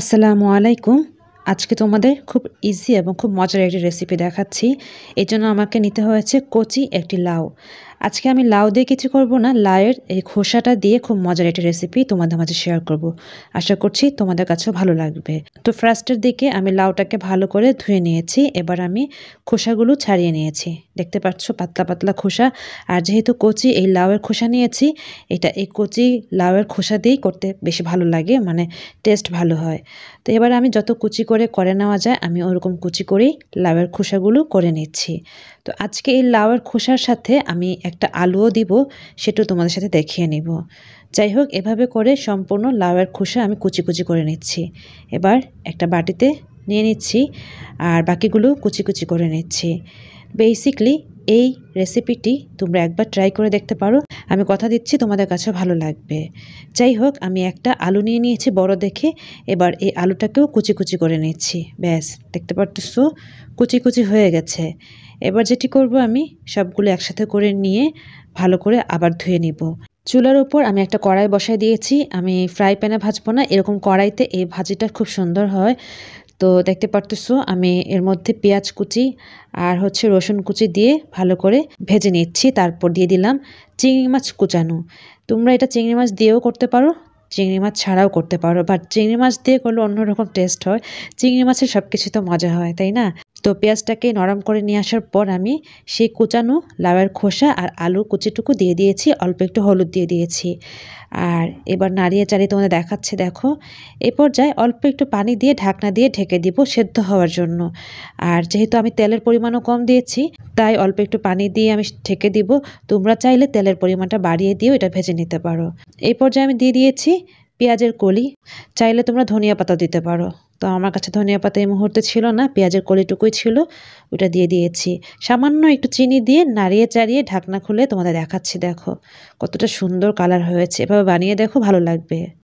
আসসালামু আলাইকুম আজকে তোমাদের খুব ইজি এবং খুব মজার একটি রেসিপি দেখাচ্ছি এই জন্য আমাকে নিতে হয়েছে কচি একটি লাউ আজকে আমি লাউ দিয়ে কিছু করব না লাউয়ের এই খোসাটা দিয়ে খুব মজার একটা রেসিপি তোমাদের মাঝে শেয়ার করব আশা করছি তোমাদের কাছেও ভালো লাগবে তো ফার্স্টের দিকে আমি লাউটাকে ভালো করে ধুয়ে নিয়েছি এবার আমি খোসাগুলো ছাড়িয়ে নিয়েছি দেখতে পাচ্ছ পাতলা পাতলা খোসা আর যেহেতু কচি এই লাউয়ের খোসা নিয়েছি এটা এই কচি লাউয়ের খোসা দিয়েই করতে বেশি ভালো লাগে মানে টেস্ট ভালো হয় তো এবার আমি যত কুচি করে করে নেওয়া যায় আমি ওরকম কুচি করেই লাউয়ের খোসাগুলো করে নিচ্ছি তো আজকে এই লাউয়ের খোসার সাথে আমি একটা আলুও দিব সেটাও তোমাদের সাথে দেখিয়ে নিব যাই হোক এভাবে করে সম্পূর্ণ লাউয়ের খোসা আমি কুচি কুচি করে নিচ্ছি এবার একটা বাটিতে নিয়ে নিচ্ছি আর বাকিগুলো কুচি কুচি করে নিচ্ছি বেসিকলি এই রেসিপিটি তোমরা একবার ট্রাই করে দেখতে পারো আমি কথা দিচ্ছি তোমাদের কাছে ভালো লাগবে যাই হোক আমি একটা আলু নিয়ে নিয়েছি বড় দেখে এবার এই আলুটাকেও কুচি কুচি করে নিচ্ছি ব্যাস দেখতে পারতেছো কুচি কুচি হয়ে গেছে এবার যেটি করব আমি সবগুলো একসাথে করে নিয়ে ভালো করে আবার ধুয়ে নিব চুলার ওপর আমি একটা কড়াই বসায় দিয়েছি আমি ফ্রাই প্যানে ভাজবো না এরকম কড়াইতে এই ভাজিটা খুব সুন্দর হয় তো দেখতে পারতেছো আমি এর মধ্যে পেঁয়াজ কুচি আর হচ্ছে রসুন কুচি দিয়ে ভালো করে ভেজে নিচ্ছি তারপর দিয়ে দিলাম চিংড়ি মাছ কুচানো তোমরা এটা চিংড়ি মাছ দিয়েও করতে পারো চিংড়ি মাছ ছাড়াও করতে পারো বাট চিংড়ি মাছ দিয়ে করলে অন্যরকম টেস্ট হয় চিংড়ি মাছের সব কিছু তো মজা হয় তাই না তো পেঁয়াজটাকে নরম করে নিয়ে আসার পর আমি সেই কোচানো লাউয়ের খোসা আর আলু কুচিটুকু দিয়ে দিয়েছি অল্প একটু হলুদ দিয়ে দিয়েছি আর এবার নাড়িয়ে চাড়িয়ে তোমাদের দেখাচ্ছে দেখো এ পর্যায়ে অল্প একটু পানি দিয়ে ঢাকনা দিয়ে ঢেকে দিব সেদ্ধ হওয়ার জন্য আর যেহেতু আমি তেলের পরিমাণও কম দিয়েছি তাই অল্প একটু পানি দিয়ে আমি ঢেকে দিব তোমরা চাইলে তেলের পরিমাণটা বাড়িয়ে দিয়েও এটা ভেজে নিতে পারো এই পর্যায়ে আমি দিয়ে দিয়েছি পেঁয়াজের কলি চাইলে তোমরা ধনিয়া পাতা দিতে পারো তো আমার কাছে ধনিয়া পাতা এই মুহূর্তে ছিল না পেঁয়াজের কলিটুকুই ছিল ওটা দিয়ে দিয়েছি সামান্য একটু চিনি দিয়ে নাড়িয়ে চাড়িয়ে ঢাকনা খুলে তোমাদের দেখাচ্ছি দেখো কতটা সুন্দর কালার হয়েছে এভাবে বানিয়ে দেখো ভালো লাগবে